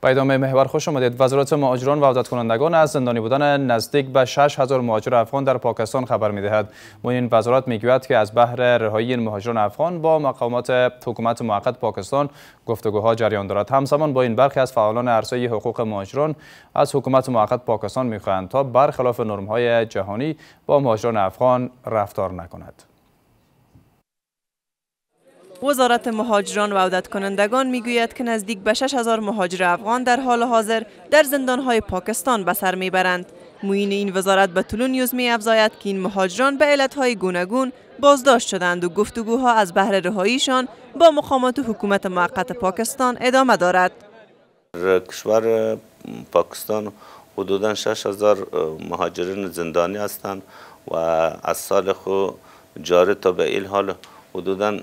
به ادامه محور خوش آمدید وزارت مهاجران و عودت کنندگان از زندانی بودن نزدیک به 6 هزار مهاجر افغان در پاکستان خبر میدهد این وزارت میگوید که از بحر رهایی این مهاجران افغان با مقامات حکومت موقت پاکستان گفتگوها جریان دارد همزمان با این برخی از فعالان عرصه حقوق مهاجران از حکومت موقت پاکستان میخواهند تا برخلاف نرم‌های جهانی با مهاجران افغان رفتار نکند وزارت مهاجران و عودت کنندگان میگوید که نزدیک به 6000 مهاجر افغان در حال حاضر در های پاکستان به سر برند. موین این وزارت به طول نیوز می که این مهاجران به علت های گوناگون بازداشت شدند و گفتگوها از بهر رهاییشان با مقامات حکومت موقت پاکستان ادامه دارد. کشور پاکستان حدودا 6000 مهاجرین زندانی هستند و از سال خو جاره تا به این حال حدودا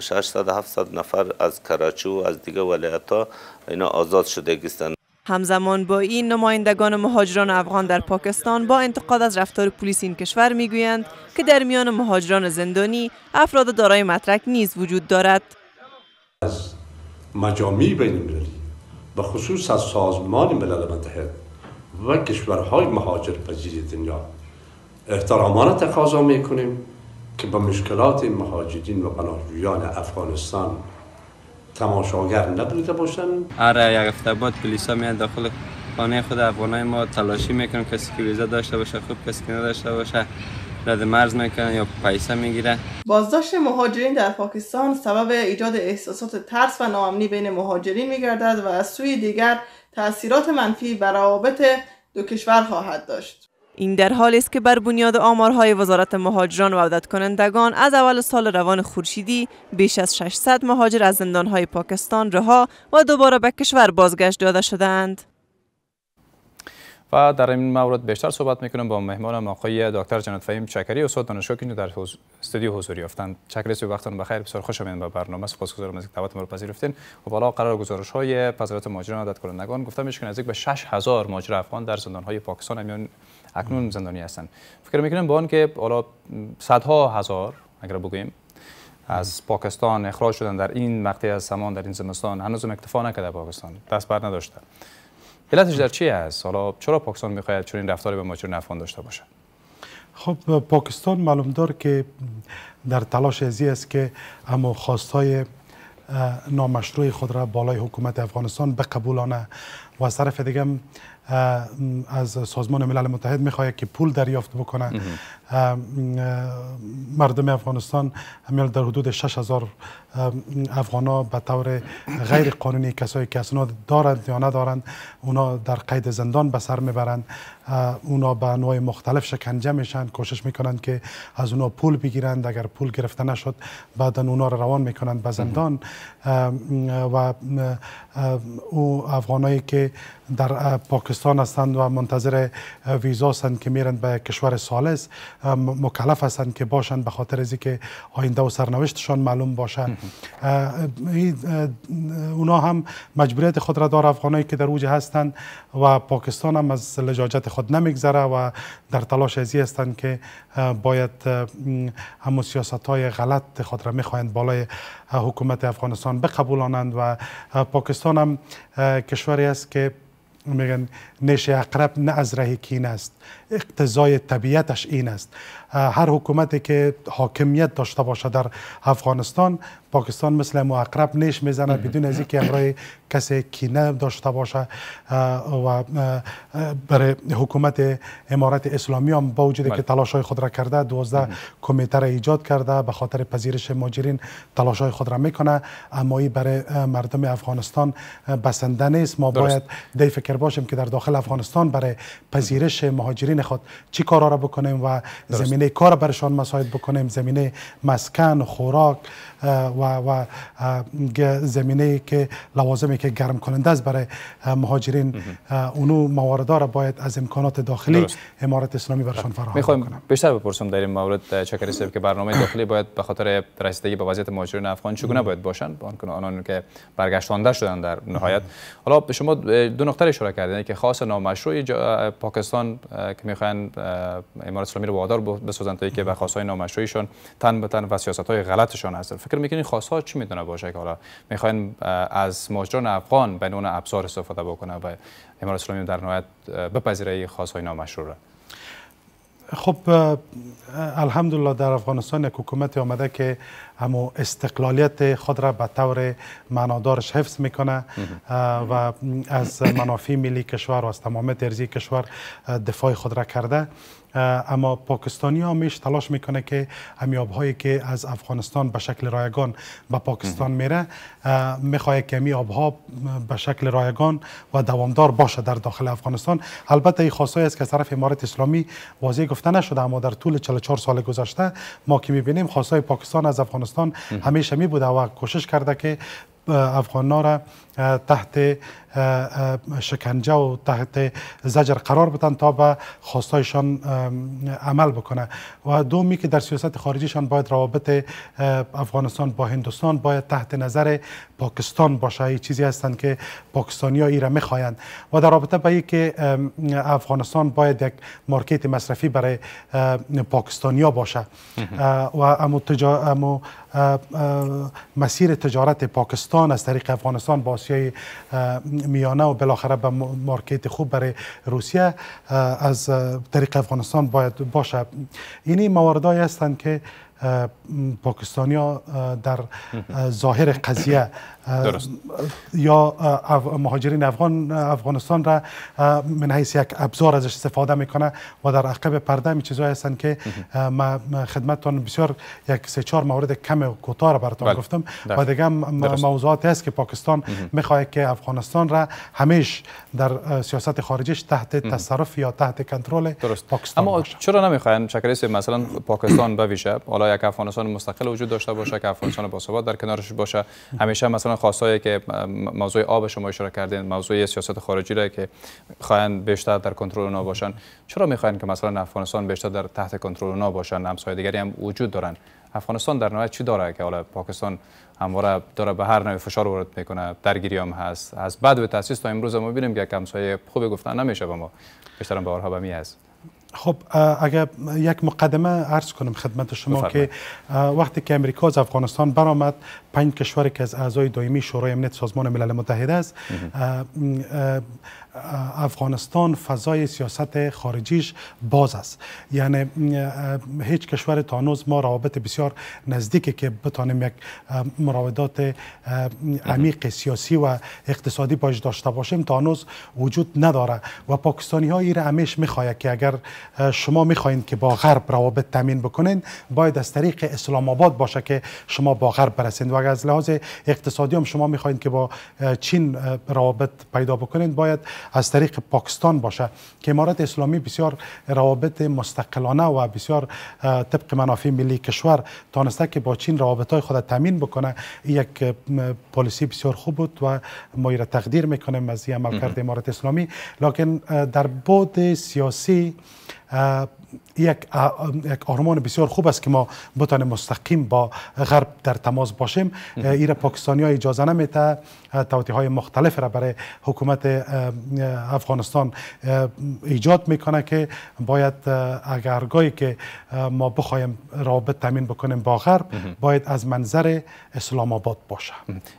600 700 نفر از کراچو و از دیگه ولایت ها اینا آزاد شده گستند همزمان با این نمایندگان مهاجران افغان در پاکستان با انتقاد از رفتار پلیس این کشور میگویند که در میان مهاجران زندانی افراد دارای مترک نیز وجود دارد از مجامی بین المللی و خصوص از سازمان ملل متحد و کشورهای مهاجر پذیر دنیا احترامانه تقاضا میکنیم که با مشکلات مهاجرین و پناهجویان افغانستان تماشاگر نبوده باشن اره یک هفته بعد پلیسا میان داخل خانه خود افغانای ما تلاشی میکنن کسی که ویزا داشته باشه خوب کسی که نداشته باشه رد مرز میکنن یا پیسه میگیره بازداشت مهاجرین در پاکستان سبب ایجاد احساسات ترس و ناامنی بین مهاجرین میگردد و از سوی دیگر تاثیرات منفی بر روابط دو کشور خواهد داشت این در حالی است که بر بنیاد آمارهای وزارت مهاجران و عودت کنندگان از اول سال روان خورشیدی بیش از 600 مهاجر از زندانهای پاکستان رها و دوباره به کشور بازگشت داده شدند. و در این مورد بیشتر صحبت میکنم با مهمانم آقای دکتر جنات فهیم چکری استاد دانشگاه که در استودیو حضور یافتند چکری سوی وقتتون بخیر بسیار خوش آمدید به برنامه سپاسگزارم از اینکه دعوت ما رو پذیرفتین و بالا قرار گزارش های پذیرت مهاجران عادت کنندگان گفتم میشه از یک به 6000 مهاجر افغان در زندان های پاکستان میان اکنون زندانی فکر میکنم با که حالا صدها هزار اگر بگویم از پاکستان اخراج شدن در این مقطع از زمان در این زمستان هنوز اکتفا نکرده پاکستان دست بر نداشته علتش در چی است حالا چرا پاکستان میخواهد چون این رفتاری به چون نفان داشته باشه خب پاکستان معلوم دار که در تلاش ازی است که اما خواستای نامشروع خود را بالای حکومت افغانستان بقبولانه و از طرف دیگه از سازمان ملل متحد میخواهد که پول دریافت بکنه مردم افغانستان میل در حدود 6000 افغان به طور غیر قانونی کسایی که اسناد دارند یا ندارند اونا در قید زندان به سر میبرند اونا به نوع مختلف شکنجه میشن کوشش میکنند که از اونا پول بگیرند اگر پول گرفته نشد بعدا اونا رو روان میکنند به زندان و او افغانایی که در پاکستان هستند و منتظر ویزا هستند که میرند به کشور سالس مکلف هستند که باشند به خاطر از که آینده و سرنوشتشان معلوم باشه اونا هم مجبوریت خود را دار افغانایی که در اوج هستند و پاکستان هم از لجاجت خود نمیگذره و در تلاش ازی هستند که باید همون سیاست های غلط خود را میخواهند بالای حکومت افغانستان بقبولانند و پاکستان هم کشوری است که میگن نشه اقرب نه از راه کین است اقتضای طبیعتش این است هر حکومتی که حاکمیت داشته باشه در افغانستان پاکستان مثل معقرب نیش میزنه بدون از اینکه امرای کسی کینه داشته باشه و برای حکومت امارت اسلامی هم با وجود که بله. های خود را کرده دوازده کمیته را ایجاد کرده به خاطر پذیرش ماجرین های خود را میکنه اما این برای مردم افغانستان بسنده نیست ما باید دی فکر باشیم که در داخل افغانستان برای پذیرش مهاجرین خود چی کارا را بکنیم و زمینه کار برشان مساعد بکنیم زمینه مسکن خوراک و, و زمینه که لوازمی که گرم کننده است برای مهاجرین اونو موارد را باید از امکانات داخلی درست. امارت اسلامی برشان خب. فراهم میخوایم بیشتر بپرسم در این مورد چکری که برنامه داخلی باید به خاطر رسیدگی به وضعیت مهاجرین افغان چگونه باید باشند آنان که برگشتانده شدن در نهایت حالا به شما دو نقطه اشاره کردین که خاص نامشروع پاکستان که میخواین امارت اسلامی رو وادار بسازن تا که به خواستهای نامشروعشون تن به تن و سیاست های غلطشان هستن فکر میکنین ها چی میتونه باشه که حالا میخواین از ماجران افغان به اون ابزار استفاده بکنه و امارات اسلامی در نهایت بپذیره این خواستهای نامشروع را خب الحمدلله در افغانستان یک حکومت آمده که همو استقلالیت خود را به طور معنادارش حفظ میکنه و از منافع ملی کشور و از تمام ترزی کشور دفاع خود را کرده اما پاکستانی ها تلاش میکنه که همی هایی که از افغانستان به شکل رایگان به پاکستان میره میخواه که همی آبها به شکل رایگان و دوامدار باشه در داخل افغانستان البته این خواستایی است که از طرف امارت اسلامی واضح گفته نشده اما در طول 44 سال گذشته ما که میبینیم خواستای پاکستان از افغانستان همیشه می بوده و کوشش کرده که افغان را تحت شکنجه و تحت زجر قرار بدن تا به خواستایشان عمل بکنه و دومی که در سیاست خارجیشان باید روابط افغانستان با هندوستان باید تحت نظر پاکستان باشه ای چیزی هستند که پاکستانی ها ایره میخواین و در رابطه به که افغانستان باید یک مارکت مصرفی برای پاکستانیا باشه و امو, تجا... امو مسیر تجارت پاکستان از طریق افغانستان با آسیای میانه و بالاخره به مارکت خوب برای روسیه از طریق افغانستان باید باشه اینی مواردی هستند که پاکستانیا در ظاهر قضیه یا مهاجرین افغان افغانستان را من حیث یک ابزار ازش استفاده میکنه و در عقب پرده می چیزایی هستند که ما بسیار یک سه چهار مورد کم و کوتاه را براتون بله. گفتم و دیگه موضوعاتی هست که پاکستان میخواه که افغانستان را همیش در سیاست خارجیش تحت تصرف یا تحت کنترل پاکستان اما چرا نمیخواین شکریسی مثلا پاکستان بویشه حالا یک افغانستان مستقل وجود داشته باشه که افغانستان باثبات در کنارش باشه همیشه مثلا خواستایی که موضوع آب شما اشاره کردین موضوع سیاست خارجی را که خواهند بیشتر در کنترل اونا باشن چرا میخواین که مثلا افغانستان بیشتر در تحت کنترل اونا باشن همسایه دیگری هم وجود دارن افغانستان در نهایت چی داره که حالا پاکستان همواره داره به هر نوع فشار وارد میکنه درگیری هم هست از بعد به تاسیس تا امروز ما میبینیم که همسایه خوب گفتن نمیشه ما بیشتر بارها به می هست خب اگر یک مقدمه عرض کنم خدمت شما که وقتی که امریکا از افغانستان برآمد پنج کشوری که از اعضای دائمی شورای امنیت سازمان ملل متحد است افغانستان فضای سیاست خارجیش باز است یعنی هیچ کشور تانوز ما روابط بسیار نزدیکی که بتانیم یک مراودات عمیق سیاسی و اقتصادی باش داشته باشیم تا وجود نداره و پاکستانی ها ایره همیش که اگر شما می‌خواید که با غرب روابط تامین بکنین باید از طریق اسلام آباد باشه که شما با غرب برسید و اگر از لحاظ اقتصادی هم شما میخواهید که با چین روابط پیدا بکنید باید از طریق پاکستان باشه که امارات اسلامی بسیار روابط مستقلانه و بسیار طبق منافع ملی کشور تانسته که با چین روابط های خود تامین بکنه یک پالیسی بسیار خوب بود و ما را تقدیر میکنیم از این عملکرد امارات اسلامی لکن در بود سیاسی یک یک آرمان بسیار خوب است که ما بتانیم مستقیم با غرب در تماس باشیم ایره پاکستانی ها اجازه نمیده توتی های مختلف را برای حکومت افغانستان ایجاد میکنه که باید اگرگاهی که ما بخوایم رابط تامین بکنیم با غرب باید از منظر اسلام آباد باشه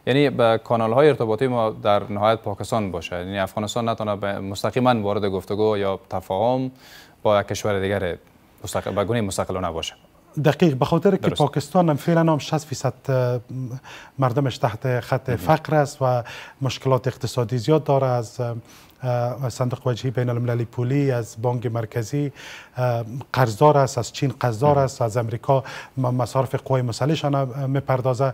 یعنی به کانال های ارتباطی ما در نهایت پاکستان باشه یعنی افغانستان نتونه مستقیما وارد گفتگو یا تفاهم با کشور دیگر مستقل به گونه مستقلانه باشه دقیق به خاطر که پاکستان هم فعلا هم 60 فیصد مردمش تحت خط فقر است و مشکلات اقتصادی زیاد داره از صندوق وجهی بین المللی پولی از بانک مرکزی قرضدار است از چین قرضدار است از امریکا مصارف قوای مسلحشان میپردازه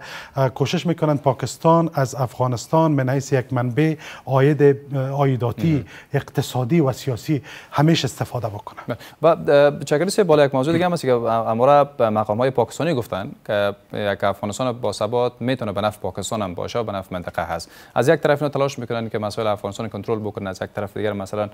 کوشش میکنند پاکستان از افغانستان من یک منبع آید آیداتی اقتصادی و سیاسی همیشه استفاده بکنند بله. و چکلی بالا یک موضوع دیگه هم هست که مقامهای مقام های پاکستانی گفتن که یک افغانستان با ثبات میتونه به نفع پاکستان هم باشه و به نفع منطقه هست از یک طرف تلاش میکنن که مسائل افغانستان کنترل بکنن از یک طرف دیگر مثلا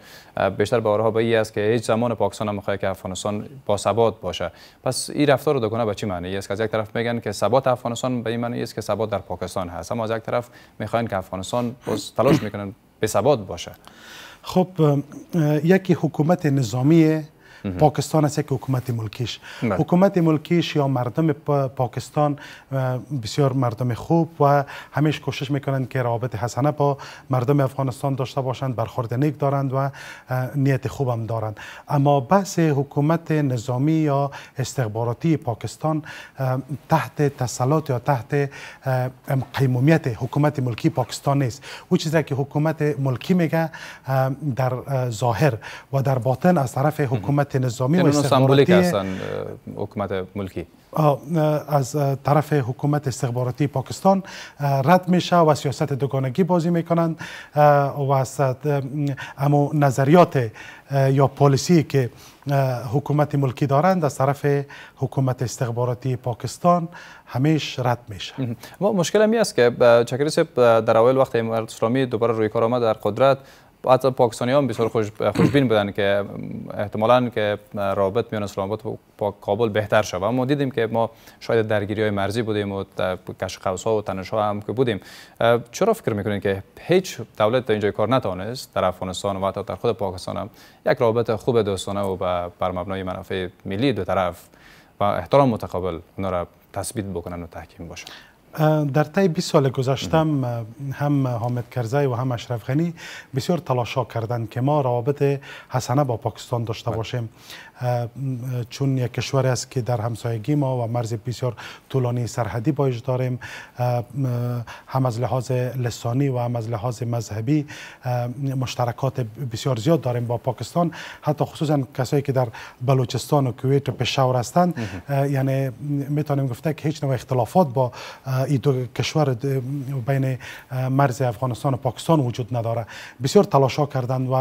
بیشتر بارها به این است که هیچ زمان پاکستان میخواد که افغانستان با ثبات باشه پس این رفتار رو دکنه به چی معنی است که از یک طرف میگن که ثبات افغانستان به این معنی است که ثبات در پاکستان هست اما از یک طرف میخواین که افغانستان باز تلاش میکنن به ثبات باشه خب یکی حکومت نظامیه پاکستان است که حکومت ملکیش بله. حکومت ملکیش یا مردم پاکستان بسیار مردم خوب و همیش کوشش میکنند که روابط حسنه با مردم افغانستان داشته باشند برخورد نیک دارند و نیت خوب هم دارند اما بحث حکومت نظامی یا استخباراتی پاکستان تحت تسلط یا تحت قیمومیت حکومت ملکی پاکستان نیست او چیزی که حکومت ملکی میگه در ظاهر و در باطن از طرف حکومت حکومت نظامی یعنی و استخباراتی حکومت ملکی از طرف حکومت استخباراتی پاکستان رد میشه و سیاست دوگانگی بازی میکنند و اما نظریات یا پالیسی که حکومت ملکی دارند از طرف حکومت استخباراتی پاکستان همیش رد میشه ما مشکل همی است که چکری در اول وقت امارت اسلامی دوباره روی کار آمد در قدرت حتی پاکستانی هم بسیار خوشبین بودن که احتمالا که رابط میان اسلام آباد و کابل بهتر شود اما دیدیم که ما شاید درگیری های مرزی بودیم و کش ها و تنش ها هم که بودیم چرا فکر میکنید که هیچ دولت در اینجا کار نتوانست در افغانستان و حتی در خود پاکستان هم یک رابط خوب دوستانه و بر مبنای منافع ملی دو طرف و احترام متقابل اونا را تثبیت بکنن و تحکیم باشن در طی 20 سال گذشتم هم حامد کرزی و هم اشرف غنی بسیار تلاشا کردند که ما روابط حسنه با پاکستان داشته بله. باشیم چون یک کشور است که در همسایگی ما و مرز بسیار طولانی سرحدی باش داریم هم از لحاظ لسانی و هم از لحاظ مذهبی مشترکات بسیار زیاد داریم با پاکستان حتی خصوصا کسایی که در بلوچستان و کویت و پشاور هستند یعنی میتونیم گفته که هیچ نوع اختلافات با این دو کشور بین مرز افغانستان و پاکستان وجود نداره بسیار تلاشا کردند و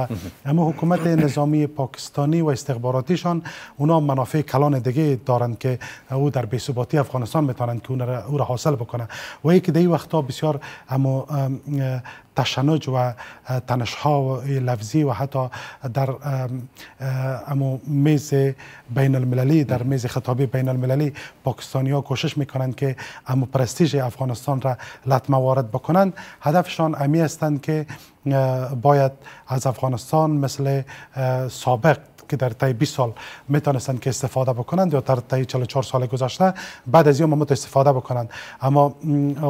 اما حکومت نظامی پاکستانی و استخباراتیش خودشان اونا منافع کلان دیگه دارند که او در بی‌ثباتی افغانستان میتونند که او را حاصل بکنه و یکی دی وقتا بسیار اما تشنج و تنشها و لفظی و حتی در امو میز بین المللی در میز خطابی بین المللی پاکستانی ها کوشش میکنند که امو پرستیژ افغانستان را لطمه وارد بکنند هدفشان امی هستند که باید از افغانستان مثل سابق که در طی 20 سال میتونستند که استفاده بکنند یا در طی 44 سال گذشته بعد از این مت استفاده بکنند اما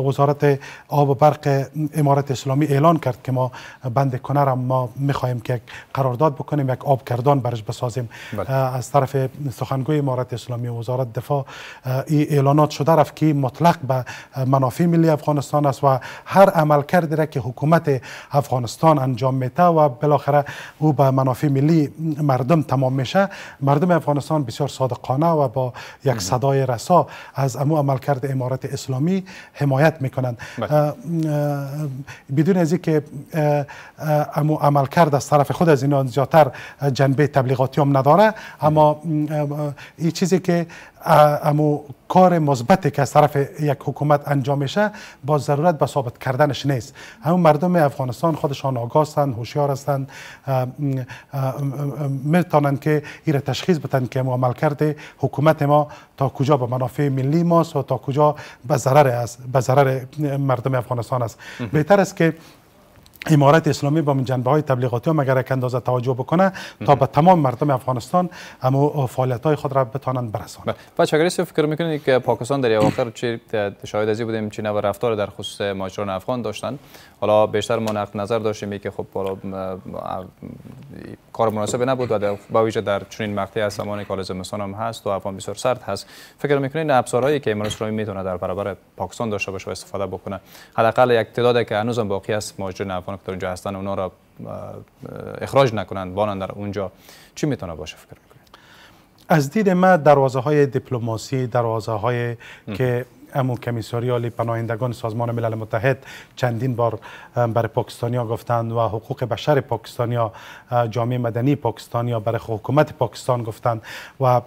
وزارت آب و برق امارت اسلامی اعلان کرد که ما بند کنه ما میخواهیم که قرارداد بکنیم یک آب آبگردان برش بسازیم بله. از طرف سخنگوی امارت اسلامی و وزارت دفاع این اعلانات شده رفت که مطلق به منافع ملی افغانستان است و هر عمل کرده را که حکومت افغانستان انجام میده و بالاخره او به منافع ملی مردم تمام میشه مردم افغانستان بسیار صادقانه و با یک صدای رسا از امو عملکرد امارت اسلامی حمایت میکنند بله. بدون از اینکه امو عملکرد از طرف خود از اینا زیاتر جنبه تبلیغاتی هم نداره اما این چیزی که امو کار مثبتی که از طرف یک حکومت انجام میشه با ضرورت به ثابت کردنش نیست همون مردم افغانستان خودشان آگاه هستند هوشیار هستند میتونند که ایره تشخیص بتن که عمل کرده حکومت ما تا کجا به منافع ملی ماست و تا کجا به ضرر است به ضرر مردم افغانستان است بهتر است که امارت اسلامی با جنبه های تبلیغاتی هم اگر یک اندازه توجه بکنه تا به تمام مردم افغانستان اما فعالیت های خود را بتانند برسانند بله. و اگریسی فکر میکنید که پاکستان در اواخر چی شاهد ازی بودیم چه و رفتار در خصوص ماجران افغان داشتن حالا بیشتر ما نظر داشتیم که خب کار مناسب نبود و با ویژه در چنین مقطعی از زمان کال زمستان هم هست و افغان بسیار سرد هست فکر میکنین ابزارهایی که امارات اسلامی میتونه در برابر پاکستان داشته باشه و استفاده بکنه حداقل یک تعداد که هنوز هم باقی است مهاجرین افغان که در اونجا هستن اونا را اخراج نکنند بانند در اونجا چی میتونه باشه فکر میکنید از دید ما دروازه های دیپلماسی دروازه های که امو کمیساریال پناهندگان سازمان ملل متحد چندین بار بر پاکستانیا گفتند و حقوق بشر پاکستانیا جامعه مدنی پاکستانیا بر حکومت پاکستان گفتند و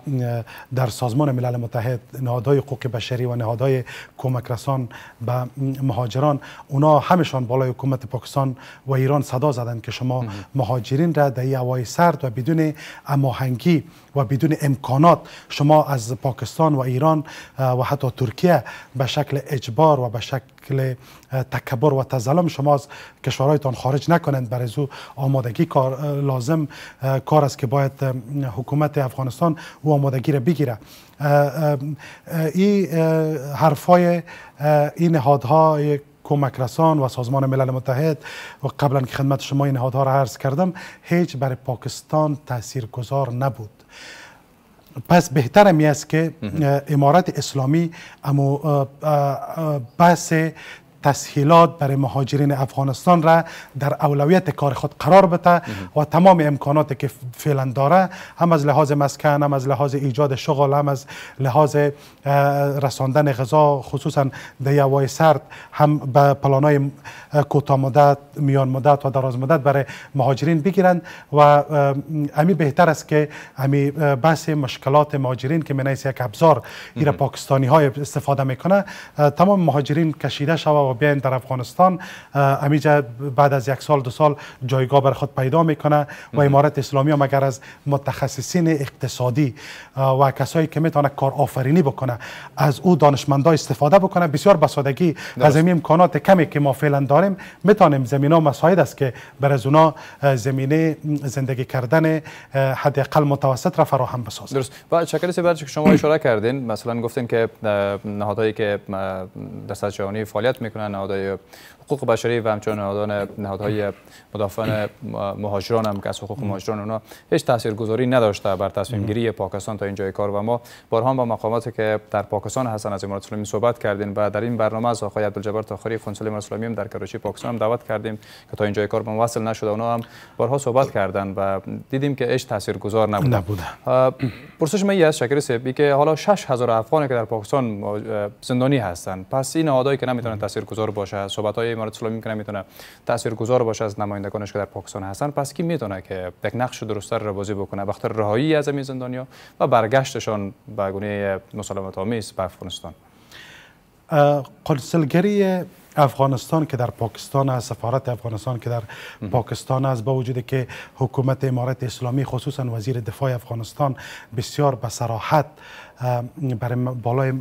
در سازمان ملل متحد نهادهای حقوق بشری و نهادهای کمک رسان به مهاجران اونا همشان بالای حکومت پاکستان و ایران صدا زدند که شما مهاجرین را در هوای سرد و بدون هماهنگی و بدون امکانات شما از پاکستان و ایران و حتی ترکیه به شکل اجبار و به شکل تکبر و تظلم شما از کشورهایتان خارج نکنند برای زو آمادگی کار لازم کار است که باید حکومت افغانستان او آمادگی را بگیره این حرفای این نهادها کمک رسان و سازمان ملل متحد و قبلا که خدمت شما این نهادها را عرض کردم هیچ برای پاکستان تاثیرگذار نبود پس بهتر می است که امارات اسلامی اما بحث تسهیلات برای مهاجرین افغانستان را در اولویت کار خود قرار بده و تمام امکاناتی که فعلا داره هم از لحاظ مسکن هم از لحاظ ایجاد شغل هم از لحاظ رساندن غذا خصوصا در یوای سرد هم به پلانای کوتاهمدت مدت میان مدت و دراز مدت برای مهاجرین بگیرند و امی بهتر است که امی بحث مشکلات مهاجرین که منیس یک ابزار ایر پاکستانی های استفاده میکنه تمام مهاجرین کشیده شود بیاین در افغانستان امیجا بعد از یک سال دو سال جایگاه بر خود پیدا میکنه و امارت اسلامی هم اگر از متخصصین اقتصادی و کسایی که میتونه کار آفرینی بکنه از او دانشمندا استفاده بکنه بسیار بسادگی از این امکانات کمی که ما فعلا داریم میتونیم زمینا مساعد است که بر از اونا زمینه زندگی کردن حداقل متوسط را فراهم بسازیم درست و شکل که شما اشاره کردین مثلا گفتین که نهادهایی که در سطح جهانی فعالیت میکنن nacional da حقوق بشری و همچنان نهادان نهادهای مدافعان مهاجران هم که از حقوق مهاجران اونا هیچ تاثیرگذاری نداشته بر تصمیم گیری پاکستان تا اینجای کار و ما بارها با مقاماتی که در پاکستان هستن از امارات اسلامی صحبت کردیم و در این برنامه از آقای عبدالجبار تاخری کنسول امارات اسلامی هم در کراچی پاکستان هم دعوت کردیم که تا اینجای کار ما وصل نشده اونا هم بارها صحبت کردن و دیدیم که هیچ تاثیرگذار نبود نبوده پرسش من از شکر که حالا 6000 افغان که در پاکستان زندانی هستند پس این نهادهایی که نمیتونن تاثیرگذار باشه صحبت های امارات اسلامی میکنه میتونه گذار باشه از نمایندگانش که در پاکستان هستن پس کی میتونه که یک نقش درست را بازی بکنه وقت رهایی از این زندانیا و برگشتشان به گونه مسالمت آمیز به افغانستان قلسلگری افغانستان که در پاکستان است سفارت افغانستان که در پاکستان است با وجود که حکومت امارت اسلامی خصوصا وزیر دفاع افغانستان بسیار به صراحت برای بالای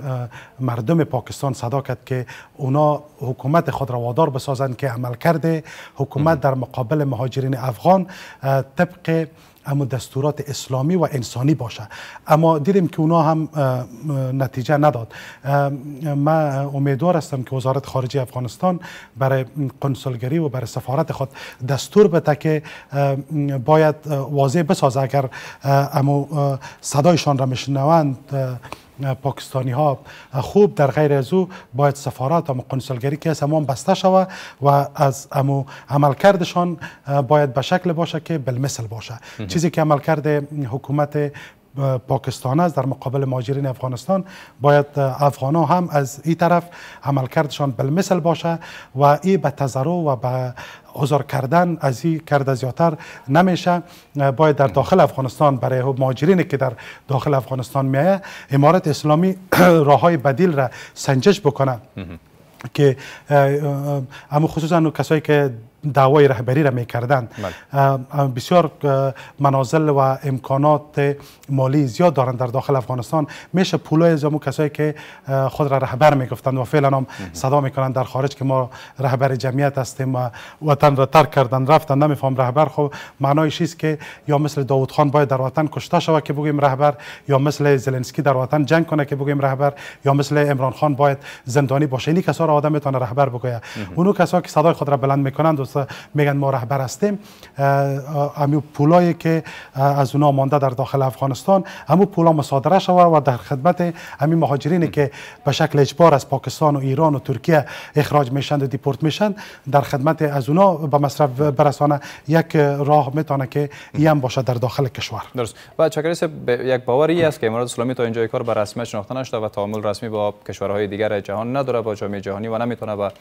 مردم پاکستان صدا کرد که اونا حکومت خود را وادار بسازند که عمل کرده حکومت در مقابل مهاجرین افغان طبق اما دستورات اسلامی و انسانی باشه اما دیدیم که اونا هم نتیجه نداد من امیدوار هستم که وزارت خارجه افغانستان برای کنسولگری و برای سفارت خود دستور بده که باید واضح بسازه اگر اما صدایشان را میشنوند پاکستانی ها خوب در غیر از او باید سفارت و کنسولگری که از همان بسته شود و از امو عملکردشان باید به شکل باشه که بالمثل باشه چیزی که عملکرد حکومت پاکستان است در مقابل مهاجرین افغانستان باید افغان ها هم از این طرف عملکردشان بالمثل باشه و این به تذرو و به آزار کردن از این کرد زیاتر نمیشه باید در داخل افغانستان برای مهاجرینی که در داخل افغانستان میایه امارت اسلامی راه های بدیل را سنجش بکنه که اما خصوصا کسایی که دعوای رهبری را میکردند بله. بسیار منازل و امکانات مالی زیاد دارند در داخل افغانستان میشه پولای از کسایی که خود را رهبر میگفتند و فعلا هم صدا میکنند در خارج که ما رهبر جمعیت هستیم و وطن را ترک کردن رفتن نمیفهم رهبر خب معنای است که یا مثل داوود خان باید در وطن کشته شود که بگویم رهبر یا مثل زلنسکی در وطن جنگ کنه که بگویم رهبر یا مثل عمران خان باید زندانی باشه این کسا را آدم میتونه رهبر بگوید اونو کسایی که صدای خود را بلند میکنند میگن ما رهبر هستیم همو پولایی که از اونا مانده در داخل افغانستان همو پولا مصادره شوه و در خدمت امی مهاجرینی که به شکل اجبار از پاکستان و ایران و ترکیه اخراج میشن و دیپورت میشن در خدمت از اونا به مصرف برسانه یک راه میتونه که هم باشه در داخل کشور درست و چکرس یک باوری است که امارات اسلامی تا اینجای کار به رسمیت شناخته نشده و تعامل رسمی با کشورهای دیگر جهان نداره با جامعه جهانی و نمیتونه با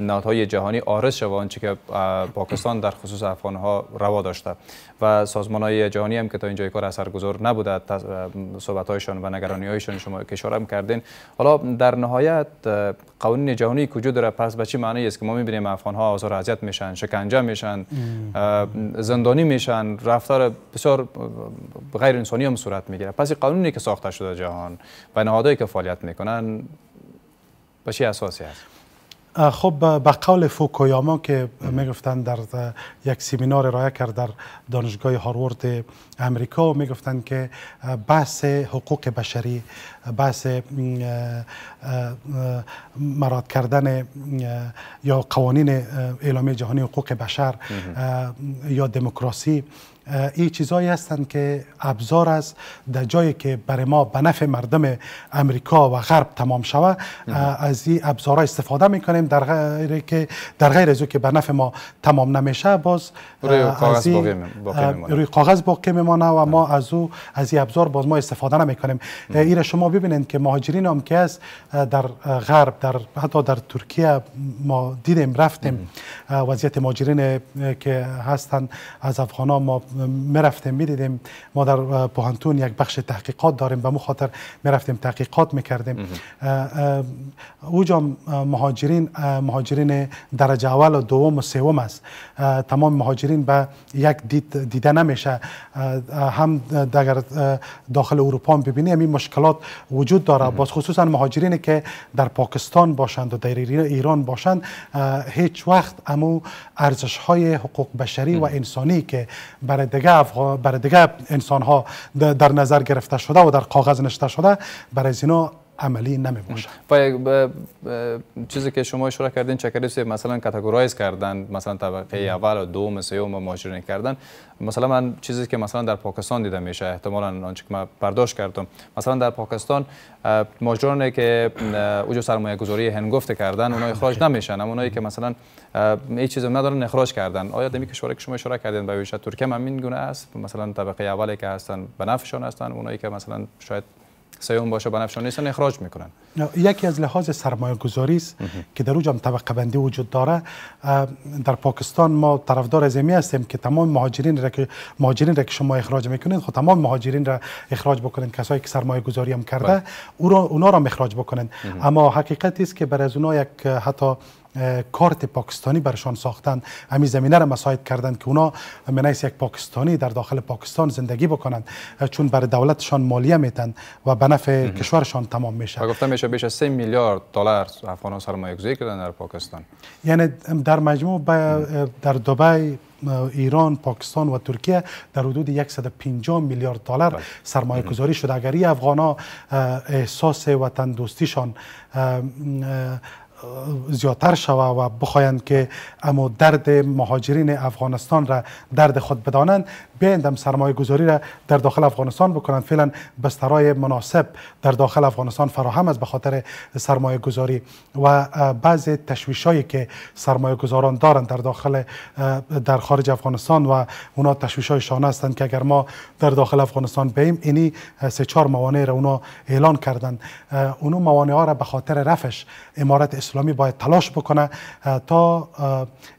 نهادهای جهانی آرز شوه که پاکستان در خصوص افغان ها روا داشته و سازمان های جهانی هم که تا اینجای کار اثرگذار نبوده صحبت هایشان و نگرانی هایشان شما که کردین حالا در نهایت قوانین جهانی که داره پس به چه معنی است که ما میبینیم افغان ها آزار اذیت میشن شکنجه میشن زندانی میشن رفتار بسیار غیر انسانی هم صورت میگیره پس قانونی که ساخته شده جهان و نهادهایی که فعالیت میکنن به چه اساسی هست خب به قول فوکویاما که میگفتند در یک سیمینار ارائه کرد در دانشگاه هاروارد امریکا و که بحث حقوق بشری بحث مراد کردن یا قوانین اعلامیه جهانی حقوق بشر یا دموکراسی این چیزهایی هستند که ابزار است در جایی که برای ما به نفع مردم امریکا و غرب تمام شوه از این ابزارها استفاده میکنیم در غیر که در غیر از که به نفع ما تمام نمیشه باز روی کاغذ باقی, میمانه و ما از او از این ابزار باز ما استفاده نمیکنیم این شما ببینید که مهاجرین هم که است در غرب در حتی در ترکیه ما دیدیم رفتیم وضعیت مهاجرین که هستند از افغان ما میرفتیم میدیدیم ما در پوهنتون یک بخش تحقیقات داریم به خاطر میرفتیم تحقیقات میکردیم جا مهاجرین مهاجرین درجه اول و دوم و سوم است تمام مهاجرین به یک دید دیده نمیشه هم اگر داخل اروپا ببینیم این مشکلات وجود داره باز خصوصا مهاجرین که در پاکستان باشند و در ایران باشند هیچ وقت امو ارزش های حقوق بشری و انسانی که برای برای دیگه برای دیگه انسان ها در نظر گرفته شده و در کاغذ نشته شده برای اینا عملی نمی باشن و چیزی که شما اشاره کردین چکریس مثلا کاتگورایز کردن مثلا طبقه اول و دوم و سوم و ماجرین کردن مثلا من چیزی که مثلا در پاکستان دیده میشه احتمالا آنچه که من برداشت کردم مثلا در پاکستان ماجرانه که اوجو سرمایه گذاری هنگفت کردن اونها اخراج نمیشن اما اونایی که مثلا هیچ چیزی ندارن اخراج کردن آیا دمی کشوری که شما اشاره کردین به ترکیه هم گونه است مثلا طبقه اولی که هستن به هستن اونایی که مثلا شاید سیوم باشه بنفشانی نیستن اخراج میکنن یکی از لحاظ سرمایه گذاری است که در اوج هم طبقه بندی وجود داره در پاکستان ما طرفدار زمی هستیم که تمام مهاجرین را که مهاجرین را که شما اخراج میکنید خود خب تمام مهاجرین را اخراج بکنید کسایی که سرمایه گذاری هم کرده بله. او را اونا را اخراج بکنید اما حقیقت است که برای از اونها یک حتی کارت پاکستانی برشان ساختند همین زمینه را مساعد کردند که اونا منیس یک پاکستانی در داخل پاکستان زندگی بکنند چون برای دولتشان مالیه میتن و به نفع کشورشان تمام میشه گفتم میشه بیش از 3 میلیارد دلار افغانان سرمایه گذاری کردن در پاکستان یعنی در مجموع در دبی ایران، پاکستان و ترکیه در حدود 150 میلیارد دلار بله. سرمایه گذاری شده اگر افغان ها احساس وطن دوستیشان زیادتر شوه و بخوایند که اما درد مهاجرین افغانستان را درد خود بدانند بیندم سرمایه گذاری را در داخل افغانستان بکنند فعلا بسترهای مناسب در داخل افغانستان فراهم است به خاطر سرمایه گذاری و بعض تشویش هایی که سرمایه گذاران دارند در داخل در خارج افغانستان و اونا تشویش های شانه هستند که اگر ما در داخل افغانستان بیم اینی سه چهار موانع را اونا اعلان کردند اونو موانع ها را به خاطر رفش امارت اسلامی باید تلاش بکنه تا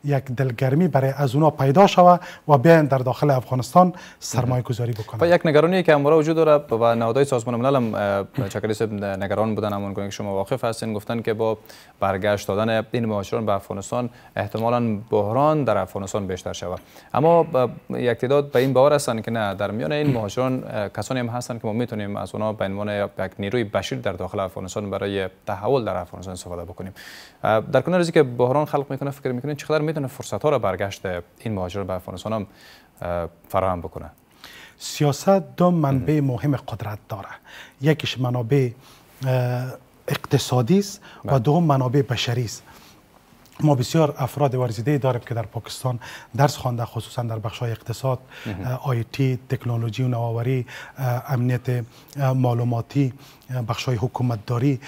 یک دلگرمی برای از اونا پیدا شوه و بیان در داخل افغانستان سرمایه گذاری بکنه و یک نگرانی که امورا وجود داره و نهادهای سازمان ملل هم چکری نگران بودن همون که شما واقف هستین گفتن که با برگشت دادن این مهاجران به افغانستان احتمالا بحران در افغانستان بیشتر شود اما یک تعداد به این باور هستن که نه در میان این مهاجران کسانی هم هستن که ما میتونیم از اونا به عنوان یک نیروی بشیر در داخل افغانستان برای تحول در افغانستان استفاده بکنیم در کنار که بحران خلق میکنه فکر میکنین چقدر میتونه فرصت ها را برگشت این مهاجر به افغانستان هم فراهم بکنه سیاست دو منبع مهم قدرت داره یکیش منابع اقتصادی است و بله. دوم منابع بشری است ما بسیار افراد ورزیده داریم که در پاکستان درس خوانده خصوصا در بخش های اقتصاد آیتی تکنولوژی و نوآوری امنیت معلوماتی بخش های حکومتداری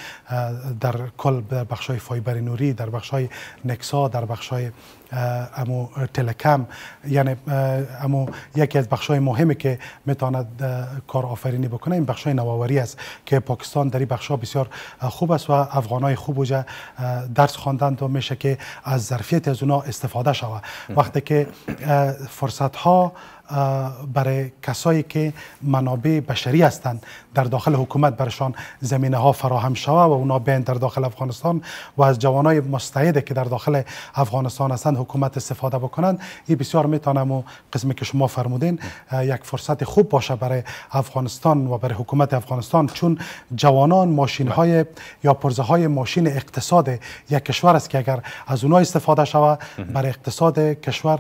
در کل در بخش های فایبر نوری در بخش های نکسا در بخش امو تلکم یعنی امو یکی از بخش‌های مهمی که میتواند کار آفرینی بکنه این بخش‌های نوآوری است که پاکستان در این بخش‌ها بسیار خوب است و افغان‌های خوب وجه درس خواندن تا میشه که از ظرفیت از اونها استفاده شود وقتی که فرصت ها برای کسایی که منابع بشری هستند در داخل حکومت برشان زمینه ها فراهم شوه و اونا بین در داخل افغانستان و از جوانای مستعده که در داخل افغانستان هستند حکومت استفاده بکنند این بسیار میتونم و قسمی که شما فرمودین یک فرصت خوب باشه برای افغانستان و برای حکومت افغانستان چون جوانان ماشین های یا پرزه های ماشین اقتصاد یک کشور است که اگر از اونها استفاده شوه برای اقتصاد کشور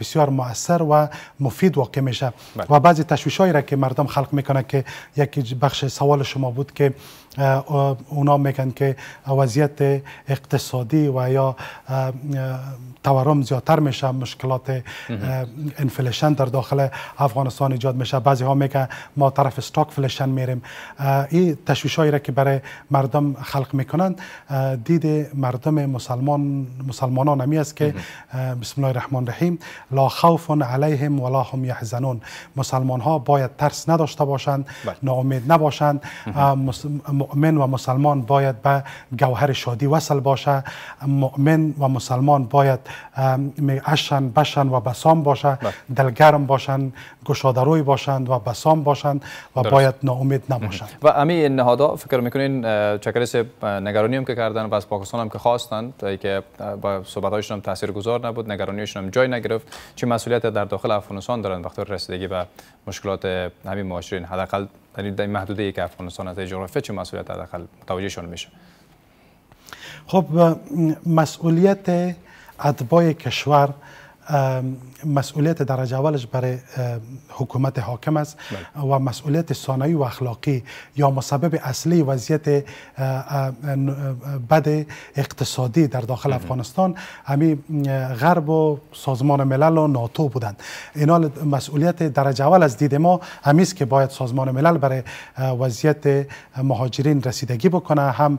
بسیار مؤثر و مف مفید واقع میشه بله. و بعضی تشویش هایی را که مردم خلق میکنه که یکی بخش سوال شما بود که اونا میگن که وضعیت اقتصادی و یا تورم زیادتر میشه مشکلات انفلیشن در داخل افغانستان ایجاد میشه بعضی ها میگن ما طرف استاک فلشن میریم این تشویش هایی را که برای مردم خلق میکنند دید مردم مسلمان مسلمانان همی است که بسم الله الرحمن الرحیم لا خوف علیهم ولا هم یحزنون مسلمان ها باید ترس نداشته باشند بله. ناامید نباشند مؤمن و مسلمان باید به گوهر شادی وصل باشه مؤمن و مسلمان باید اشن بشن و بسام باشه بله. دلگرم باشند گشادروی باشند و بسام باشند و باید ناامید نباشند و امی نهادا فکر میکنین چکرس نگرانی هم که کردن و از پاکستان هم که خواستند که با صحبت هایشون هم تاثیر گذار نبود نگرانیشون هم جای نگرفت چه مسئولیت در داخل افغانستان افغانستان دارند وقتی رسیدگی به مشکلات همین معاشرین حداقل یعنی در این محدوده ای که افغانستان از جغرافیا چه مسئولیت حداقل متوجهشون میشه خب مسئولیت ادبای کشور مسئولیت درجه اولش برای حکومت حاکم است بله. و مسئولیت سانایی و اخلاقی یا مسبب اصلی وضعیت بد اقتصادی در داخل بله. افغانستان همین غرب و سازمان ملل و ناتو بودند اینا مسئولیت درجه اول از دید ما همیست که باید سازمان ملل برای وضعیت مهاجرین رسیدگی بکنه هم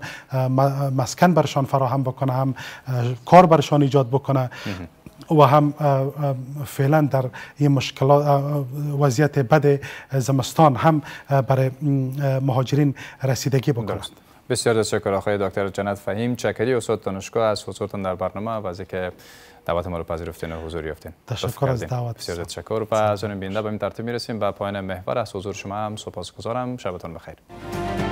مسکن برشان فراهم بکنه هم کار برشان ایجاد بکنه و هم فعلا در این مشکلات وضعیت بد زمستان هم برای مهاجرین رسیدگی بکنند بسیار تشکر آقای دکتر جنت فهیم چکری استاد دانشگاه از حضورتان در برنامه و از دعوت ما رو پذیرفتین و حضور یافتین تشکر از دعوت بسیار تشکر و از اون بینده به این ترتیب میرسیم و پایین محور از حضور شما هم سپاسگزارم شبتان بخیر